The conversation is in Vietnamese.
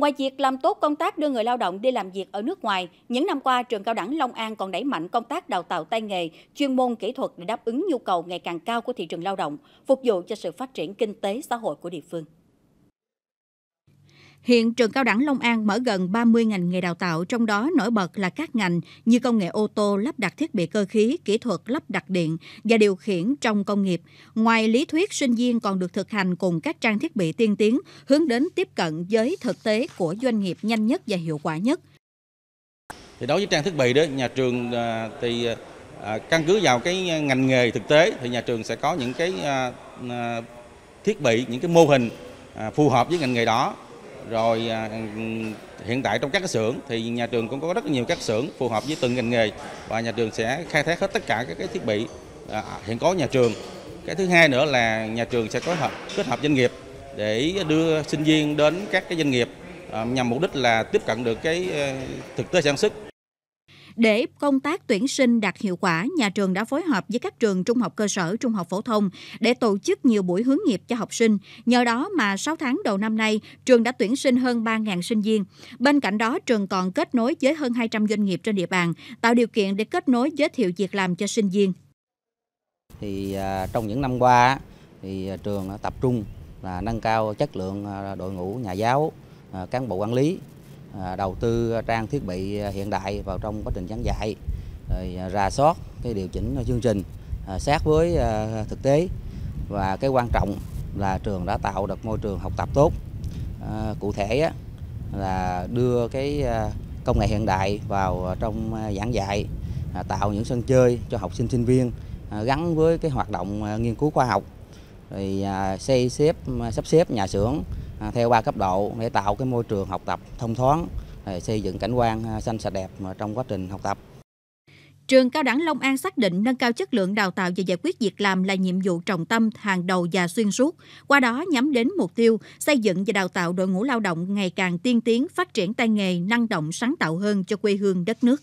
Ngoài việc làm tốt công tác đưa người lao động đi làm việc ở nước ngoài, những năm qua trường cao đẳng Long An còn đẩy mạnh công tác đào tạo tay nghề, chuyên môn kỹ thuật để đáp ứng nhu cầu ngày càng cao của thị trường lao động, phục vụ cho sự phát triển kinh tế xã hội của địa phương. Hiện trường cao đẳng Long An mở gần 30 ngành nghề đào tạo, trong đó nổi bật là các ngành như công nghệ ô tô, lắp đặt thiết bị cơ khí, kỹ thuật lắp đặt điện và điều khiển trong công nghiệp. Ngoài lý thuyết, sinh viên còn được thực hành cùng các trang thiết bị tiên tiến, hướng đến tiếp cận với thực tế của doanh nghiệp nhanh nhất và hiệu quả nhất. Thì đối với trang thiết bị đó, nhà trường à, thì à, căn cứ vào cái ngành nghề thực tế thì nhà trường sẽ có những cái à, thiết bị, những cái mô hình phù hợp với ngành nghề đó rồi à, hiện tại trong các xưởng thì nhà trường cũng có rất nhiều các xưởng phù hợp với từng ngành nghề và nhà trường sẽ khai thác hết tất cả các cái thiết bị à, hiện có nhà trường cái thứ hai nữa là nhà trường sẽ có hợp kết hợp doanh nghiệp để đưa sinh viên đến các cái doanh nghiệp à, nhằm mục đích là tiếp cận được cái thực tế sản xuất để công tác tuyển sinh đạt hiệu quả, nhà trường đã phối hợp với các trường trung học cơ sở, trung học phổ thông để tổ chức nhiều buổi hướng nghiệp cho học sinh. Nhờ đó mà 6 tháng đầu năm nay, trường đã tuyển sinh hơn 3.000 sinh viên. Bên cạnh đó, trường còn kết nối với hơn 200 doanh nghiệp trên địa bàn, tạo điều kiện để kết nối giới thiệu việc làm cho sinh viên. Thì à, trong những năm qua thì trường tập trung là nâng cao chất lượng à, đội ngũ nhà giáo, à, cán bộ quản lý À, đầu tư trang thiết bị à, hiện đại vào trong quá trình giảng dạy, rồi à, rà soát cái điều chỉnh chương trình sát với thực tế và cái quan trọng là trường đã tạo được môi trường học tập tốt. Cụ thể là đưa cái công nghệ hiện đại vào trong giảng dạy, tạo những sân chơi cho học sinh sinh viên gắn với cái hoạt động nghiên cứu khoa học, rồi xây xếp sắp xếp nhà xưởng À, theo ba cấp độ để tạo cái môi trường học tập thông thoáng, xây dựng cảnh quan à, xanh sạch đẹp trong quá trình học tập. Trường Cao đẳng Long An xác định nâng cao chất lượng đào tạo và giải quyết việc làm là nhiệm vụ trọng tâm, hàng đầu và xuyên suốt. Qua đó nhắm đến mục tiêu xây dựng và đào tạo đội ngũ lao động ngày càng tiên tiến, phát triển tay nghề, năng động, sáng tạo hơn cho quê hương đất nước.